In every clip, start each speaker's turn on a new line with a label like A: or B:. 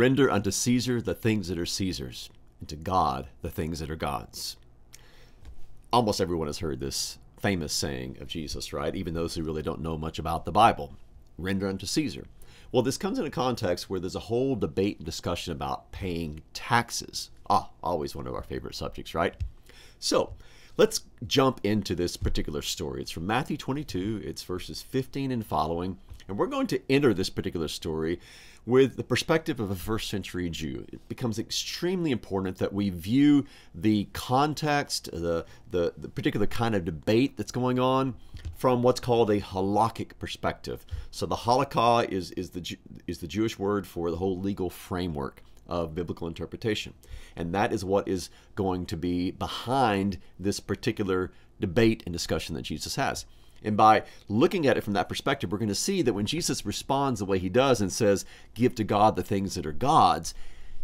A: Render unto Caesar the things that are Caesar's, and to God the things that are God's. Almost everyone has heard this famous saying of Jesus, right? Even those who really don't know much about the Bible. Render unto Caesar. Well, this comes in a context where there's a whole debate and discussion about paying taxes. Ah, always one of our favorite subjects, right? So, let's jump into this particular story. It's from Matthew 22, it's verses 15 and following. And we're going to enter this particular story with the perspective of a first century Jew. It becomes extremely important that we view the context, the, the, the particular kind of debate that's going on from what's called a halakhic perspective. So the halakha is, is, the, is the Jewish word for the whole legal framework of biblical interpretation. And that is what is going to be behind this particular debate and discussion that Jesus has. And by looking at it from that perspective, we're going to see that when Jesus responds the way he does and says, Give to God the things that are God's,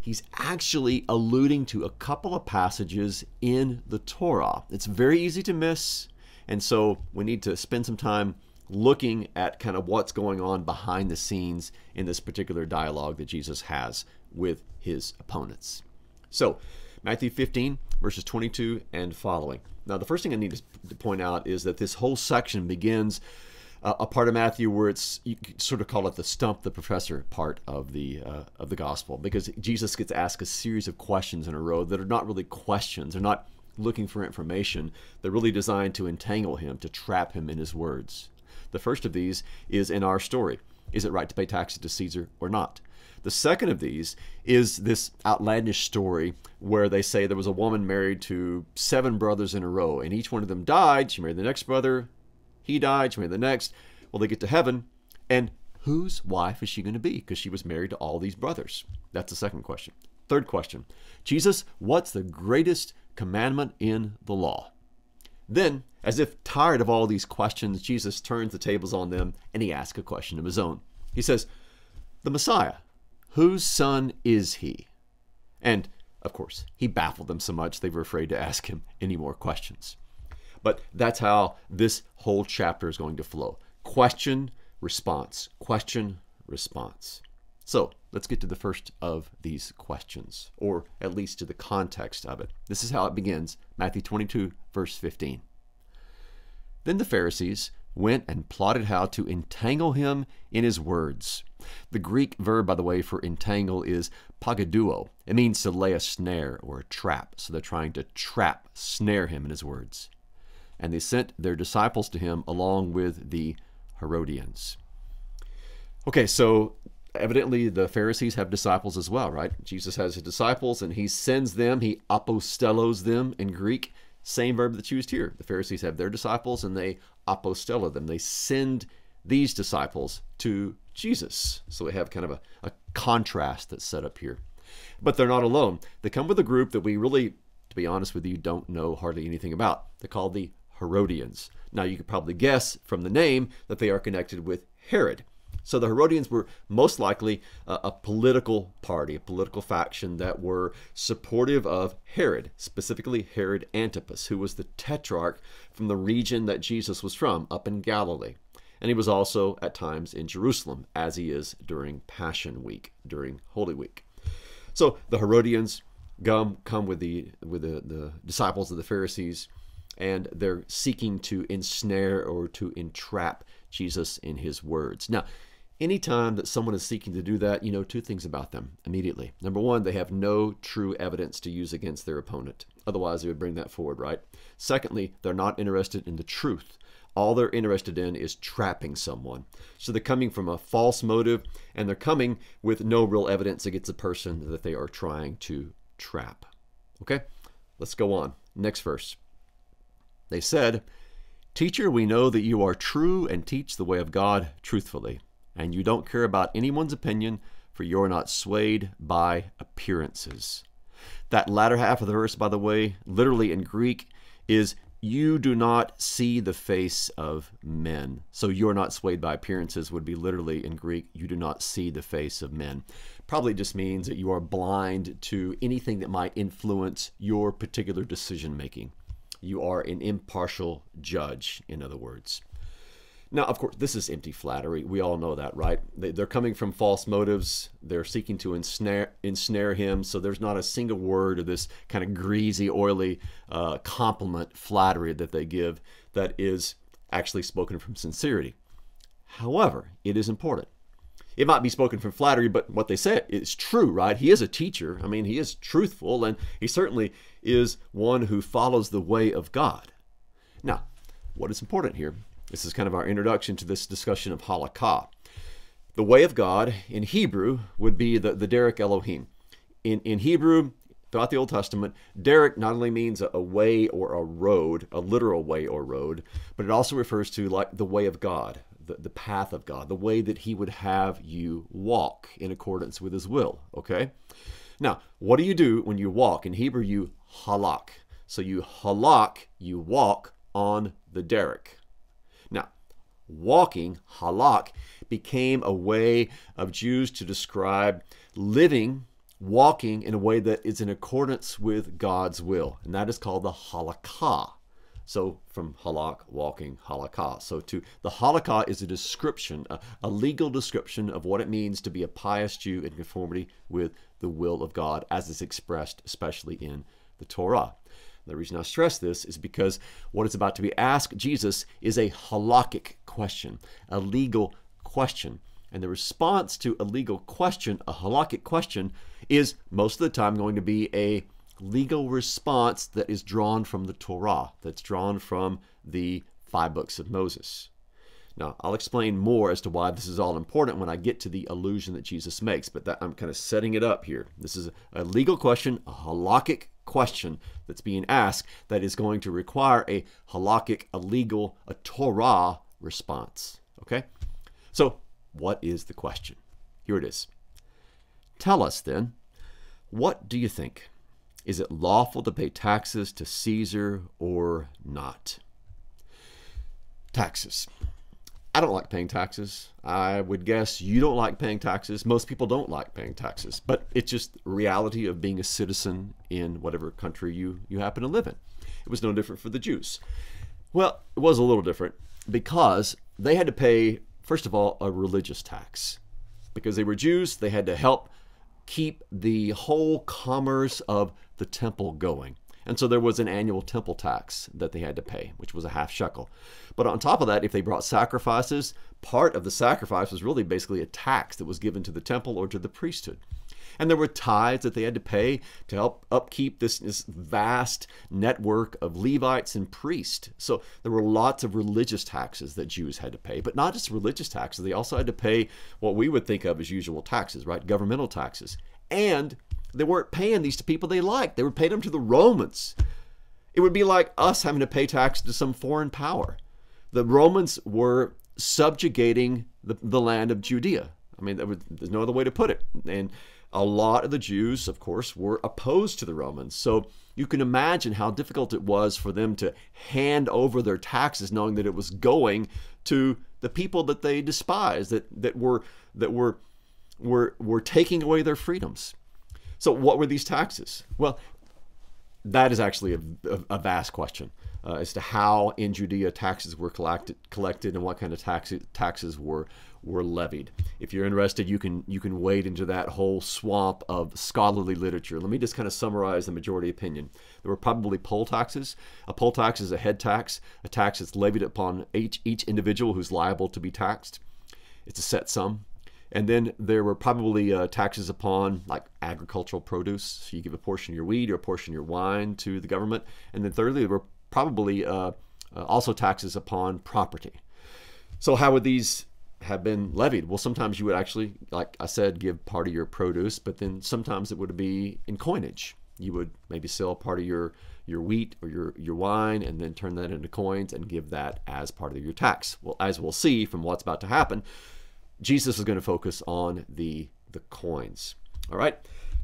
A: he's actually alluding to a couple of passages in the Torah. It's very easy to miss. And so we need to spend some time looking at kind of what's going on behind the scenes in this particular dialogue that Jesus has with his opponents. So, Matthew 15, verses 22 and following. Now, the first thing I need to point out is that this whole section begins uh, a part of Matthew where it's you sort of call it the stump the professor part of the uh, of the gospel because Jesus gets asked a series of questions in a row that are not really questions. They're not looking for information. They're really designed to entangle him, to trap him in his words. The first of these is in our story. Is it right to pay taxes to Caesar or not? The second of these is this outlandish story where they say there was a woman married to seven brothers in a row, and each one of them died. She married the next brother, he died, she married the next. Well, they get to heaven, and whose wife is she going to be? Because she was married to all these brothers. That's the second question. Third question Jesus, what's the greatest commandment in the law? Then, as if tired of all these questions, Jesus turns the tables on them and he asks a question of his own. He says, The Messiah, Whose son is he? And, of course, he baffled them so much they were afraid to ask him any more questions. But that's how this whole chapter is going to flow question, response, question, response. So let's get to the first of these questions, or at least to the context of it. This is how it begins Matthew 22, verse 15. Then the Pharisees went and plotted how to entangle him in his words. The Greek verb, by the way, for entangle is pagaduo. It means to lay a snare or a trap, so they're trying to trap, snare him in his words. And they sent their disciples to him along with the Herodians. Okay, so evidently the Pharisees have disciples as well, right? Jesus has his disciples and he sends them, he apostellos them in Greek same verb that's used here. The Pharisees have their disciples and they apostella them. They send these disciples to Jesus. So we have kind of a, a contrast that's set up here. But they're not alone. They come with a group that we really, to be honest with you, don't know hardly anything about. They're called the Herodians. Now you could probably guess from the name that they are connected with Herod. So the Herodians were most likely a, a political party, a political faction that were supportive of Herod, specifically Herod Antipas, who was the tetrarch from the region that Jesus was from, up in Galilee. And he was also at times in Jerusalem, as he is during Passion Week, during Holy Week. So the Herodians come, come with the with the, the disciples of the Pharisees, and they're seeking to ensnare or to entrap Jesus in his words. Now, Anytime that someone is seeking to do that, you know two things about them immediately. Number one, they have no true evidence to use against their opponent. Otherwise, they would bring that forward, right? Secondly, they're not interested in the truth. All they're interested in is trapping someone. So they're coming from a false motive and they're coming with no real evidence against the person that they are trying to trap. Okay, let's go on. Next verse. They said, Teacher, we know that you are true and teach the way of God truthfully and you don't care about anyone's opinion, for you're not swayed by appearances. That latter half of the verse, by the way, literally in Greek, is you do not see the face of men. So you're not swayed by appearances, would be literally in Greek, you do not see the face of men. Probably just means that you are blind to anything that might influence your particular decision making. You are an impartial judge, in other words. Now, of course, this is empty flattery. We all know that, right? They're coming from false motives. They're seeking to ensnare, ensnare him. So there's not a single word of this kind of greasy, oily uh, compliment flattery that they give that is actually spoken from sincerity. However, it is important. It might be spoken from flattery, but what they say is true, right? He is a teacher. I mean, he is truthful, and he certainly is one who follows the way of God. Now, what is important here this is kind of our introduction to this discussion of halakha. The way of God in Hebrew would be the, the Derek Elohim. In, in Hebrew, throughout the Old Testament, derek not only means a, a way or a road, a literal way or road, but it also refers to like the way of God, the, the path of God, the way that He would have you walk in accordance with His will. Okay? Now, what do you do when you walk? In Hebrew, you halak. So you halak, you walk on the derek walking, halak, became a way of Jews to describe living, walking in a way that is in accordance with God's will. And that is called the halakah. So from halak, walking, halakah. So to the halakah is a description, a, a, legal description of what it means to be a pious Jew in conformity with the will of God as is expressed especially in the Torah. The reason I stress this is because what is about to be asked Jesus is a halakhic question, a legal question. And the response to a legal question, a halakhic question, is most of the time going to be a legal response that is drawn from the Torah, that's drawn from the five books of Moses. Now, I'll explain more as to why this is all important when I get to the allusion that Jesus makes, but that I'm kind of setting it up here. This is a legal question, a halakhic question that's being asked that is going to require a halakhic, a legal, a Torah response. Okay? So, what is the question? Here it is. Tell us then, what do you think? Is it lawful to pay taxes to Caesar or not? Taxes. I don't like paying taxes. I would guess you don't like paying taxes. Most people don't like paying taxes, but it's just reality of being a citizen in whatever country you, you happen to live in. It was no different for the Jews. Well, it was a little different because they had to pay, first of all, a religious tax. Because they were Jews, they had to help keep the whole commerce of the temple going. And so there was an annual temple tax that they had to pay, which was a half shekel. But on top of that, if they brought sacrifices, part of the sacrifice was really basically a tax that was given to the temple or to the priesthood. And there were tithes that they had to pay to help upkeep this, this vast network of Levites and priests. So there were lots of religious taxes that Jews had to pay, but not just religious taxes. They also had to pay what we would think of as usual taxes, right? Governmental taxes. And they weren't paying these to people they liked. They were paying them to the Romans. It would be like us having to pay taxes to some foreign power. The Romans were subjugating the, the land of Judea. I mean, was, there's no other way to put it. And a lot of the Jews, of course, were opposed to the Romans. So you can imagine how difficult it was for them to hand over their taxes, knowing that it was going to the people that they despised, that, that were that were were were taking away their freedoms. So, what were these taxes? Well, that is actually a, a, a vast question uh, as to how in Judea taxes were collected, collected and what kind of tax, taxes were were levied. If you're interested, you can you can wade into that whole swamp of scholarly literature. Let me just kind of summarize the majority opinion. There were probably poll taxes. A poll tax is a head tax, a tax that's levied upon each, each individual who's liable to be taxed. It's a set sum. And then there were probably uh, taxes upon like agricultural produce. So you give a portion of your wheat or a portion of your wine to the government. And then thirdly, there were probably uh, uh, also taxes upon property. So how would these have been levied? Well, sometimes you would actually, like I said, give part of your produce, but then sometimes it would be in coinage. You would maybe sell part of your your wheat or your, your wine and then turn that into coins and give that as part of your tax. Well, as we'll see from what's about to happen, Jesus is going to focus on the, the coins. All right.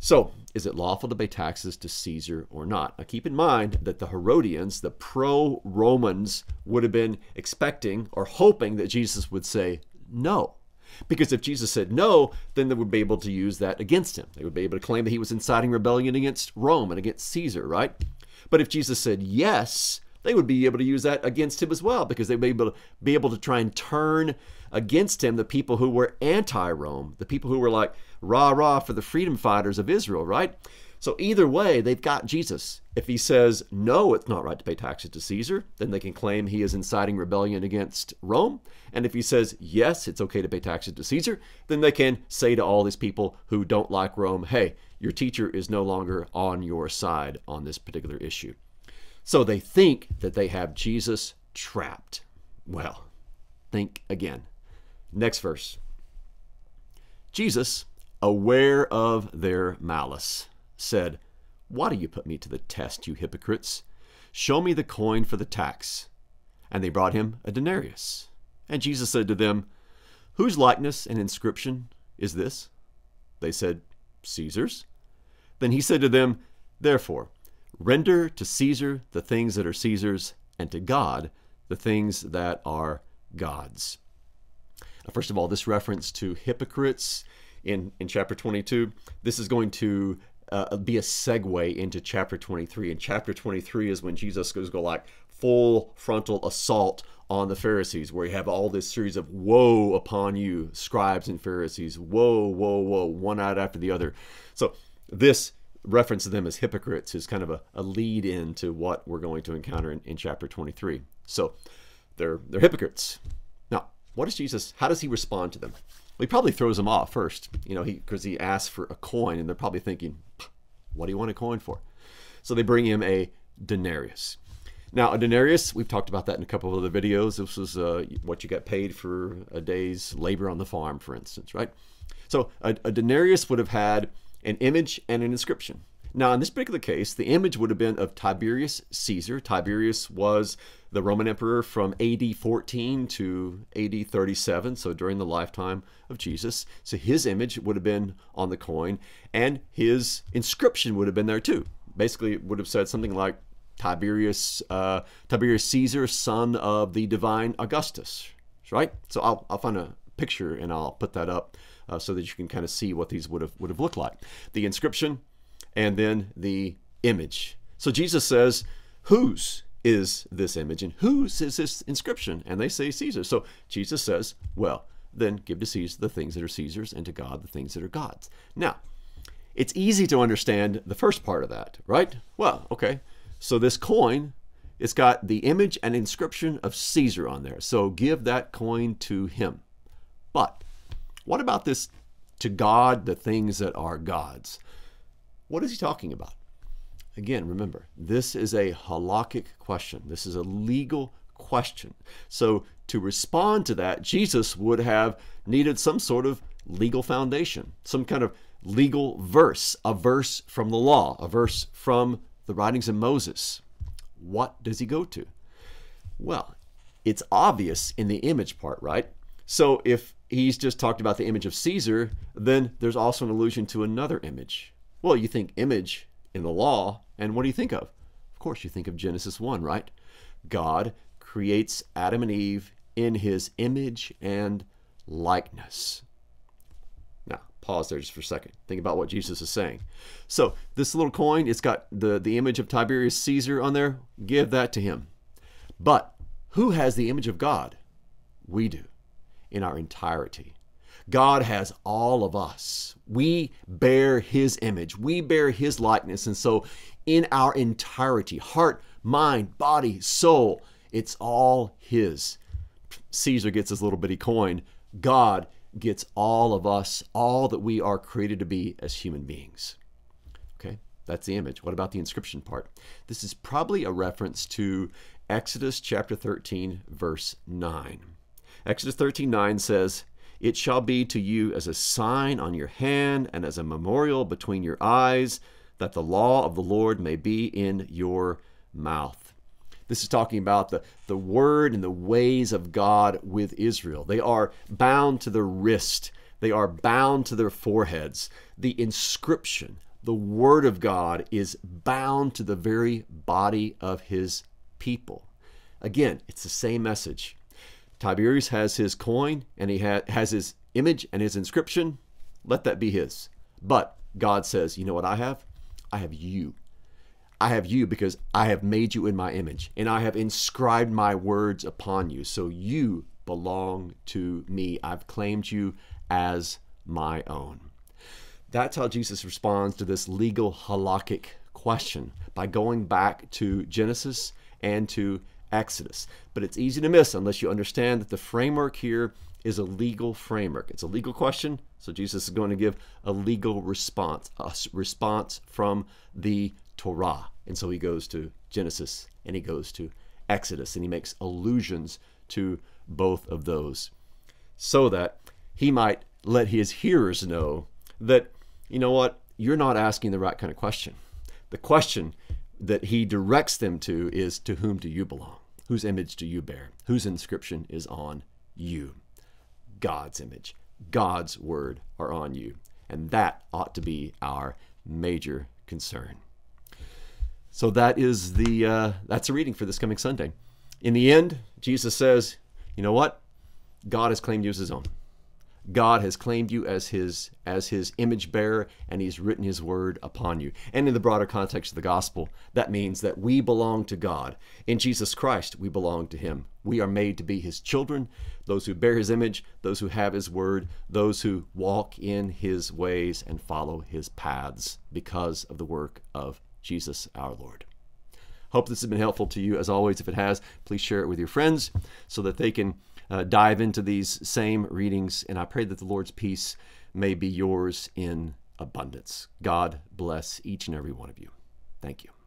A: So, is it lawful to pay taxes to Caesar or not? Now, keep in mind that the Herodians, the pro Romans, would have been expecting or hoping that Jesus would say no. Because if Jesus said no, then they would be able to use that against him. They would be able to claim that he was inciting rebellion against Rome and against Caesar, right? But if Jesus said yes, they would be able to use that against him as well because they'd be able to, be able to try and turn against him the people who were anti Rome, the people who were like, rah, rah for the freedom fighters of Israel, right? So either way, they've got Jesus. If he says, no, it's not right to pay taxes to Caesar, then they can claim he is inciting rebellion against Rome. And if he says, yes, it's okay to pay taxes to Caesar, then they can say to all these people who don't like Rome, hey, your teacher is no longer on your side on this particular issue. So they think that they have Jesus trapped. Well, think again. Next verse. Jesus, aware of their malice, said, Why do you put me to the test, you hypocrites? Show me the coin for the tax. And they brought him a denarius. And Jesus said to them, Whose likeness and inscription is this? They said, Caesar's. Then he said to them, Therefore, Render to Caesar the things that are Caesar's, and to God the things that are God's. First of all, this reference to hypocrites in, in chapter 22, this is going to uh, be a segue into chapter 23. And chapter 23 is when Jesus goes go like full frontal assault on the Pharisees, where you have all this series of woe upon you, scribes and Pharisees, woe, woe, woe, one out after the other. So this reference to them as hypocrites is kind of a, a lead in to what we're going to encounter in, in chapter 23. So they're, they're hypocrites. Now, what does Jesus, how does he respond to them? Well, he probably throws them off first, you know, because he, he asks for a coin and they're probably thinking, what do you want a coin for? So they bring him a denarius. Now, a denarius, we've talked about that in a couple of other videos. This was uh, what you got paid for a day's labor on the farm, for instance, right? So a, a denarius would have had an image, and an inscription. Now, in this particular case, the image would have been of Tiberius Caesar. Tiberius was the Roman emperor from AD 14 to AD 37, so during the lifetime of Jesus. So his image would have been on the coin, and his inscription would have been there too. Basically, it would have said something like Tiberius, uh, Tiberius Caesar, son of the divine Augustus, right? So I'll, I'll find a picture and I'll put that up uh, so that you can kind of see what these would have would have looked like. The inscription, and then the image. So Jesus says, "Whose is this image, and whose is this inscription?" And they say Caesar. So Jesus says, "Well, then give to Caesar the things that are Caesar's, and to God the things that are God's." Now, it's easy to understand the first part of that, right? Well, okay. So this coin it's got the image and inscription of Caesar on there. So give that coin to him. But what about this to God, the things that are God's? What is he talking about? Again, remember, this is a halakhic question. This is a legal question. So to respond to that, Jesus would have needed some sort of legal foundation, some kind of legal verse, a verse from the law, a verse from the writings of Moses. What does he go to? Well, it's obvious in the image part, right? So if he's just talked about the image of Caesar, then there's also an allusion to another image. Well, you think image in the law, and what do you think of? Of course, you think of Genesis 1, right? God creates Adam and Eve in his image and likeness. Now, pause there just for a second. Think about what Jesus is saying. So, this little coin, it's got the, the image of Tiberius Caesar on there. Give that to him. But who has the image of God? We do in our entirety. God has all of us. We bear his image, we bear his likeness. And so, in our entirety heart, mind, body, soul it's all his. Caesar gets his little bitty coin. God gets all of us, all that we are created to be as human beings. Okay, that's the image. What about the inscription part? This is probably a reference to Exodus chapter 13, verse 9. Exodus 13 9 says, It shall be to you as a sign on your hand and as a memorial between your eyes, that the law of the Lord may be in your mouth. This is talking about the, the word and the ways of God with Israel. They are bound to their wrist, they are bound to their foreheads. The inscription, the word of God, is bound to the very body of his people. Again, it's the same message. Tiberius has his coin and he ha has his image and his inscription. Let that be his. But God says, you know what I have? I have you. I have you because I have made you in my image and I have inscribed my words upon you. So you belong to me. I've claimed you as my own. That's how Jesus responds to this legal halakhic question by going back to Genesis and to Exodus. But it's easy to miss unless you understand that the framework here is a legal framework. It's a legal question, so Jesus is going to give a legal response, a response from the Torah. And so he goes to Genesis and he goes to Exodus and he makes allusions to both of those so that he might let his hearers know that, you know what, you're not asking the right kind of question. The question that he directs them to is, To whom do you belong? Whose image do you bear? Whose inscription is on you? God's image, God's word are on you. And that ought to be our major concern. So that is the uh, that's a reading for this coming Sunday. In the end, Jesus says, "You know what? God has claimed you as His own. God has claimed you as his as his image bearer and he's written his word upon you. And in the broader context of the gospel, that means that we belong to God. In Jesus Christ, we belong to him. We are made to be his children, those who bear his image, those who have his word, those who walk in his ways and follow his paths because of the work of Jesus our Lord. Hope this has been helpful to you. As always, if it has, please share it with your friends so that they can uh, dive into these same readings. And I pray that the Lord's peace may be yours in abundance. God bless each and every one of you. Thank you.